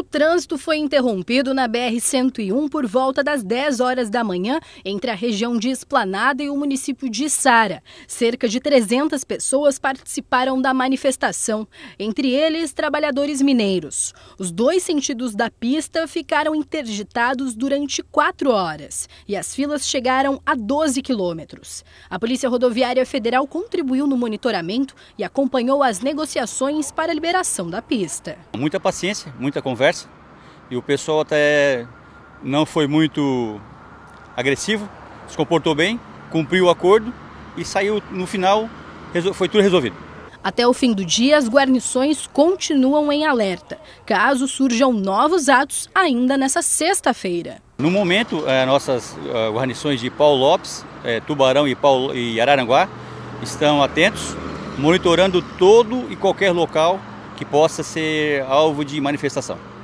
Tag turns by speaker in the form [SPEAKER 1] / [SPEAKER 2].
[SPEAKER 1] O trânsito foi interrompido na BR-101 por volta das 10 horas da manhã entre a região de Esplanada e o município de Sara. Cerca de 300 pessoas participaram da manifestação, entre eles trabalhadores mineiros. Os dois sentidos da pista ficaram interditados durante quatro horas e as filas chegaram a 12 quilômetros. A Polícia Rodoviária Federal contribuiu no monitoramento e acompanhou as negociações para a liberação da pista.
[SPEAKER 2] Muita paciência, muita conversa conversa e o pessoal até não foi muito agressivo, se comportou bem, cumpriu o acordo e saiu no final, foi tudo resolvido.
[SPEAKER 1] Até o fim do dia, as guarnições continuam em alerta, caso surjam novos atos ainda nessa sexta-feira.
[SPEAKER 2] No momento, eh, nossas eh, guarnições de Paulo Lopes, eh, Tubarão e Araranguá estão atentos, monitorando todo e qualquer local que possa ser alvo de manifestação.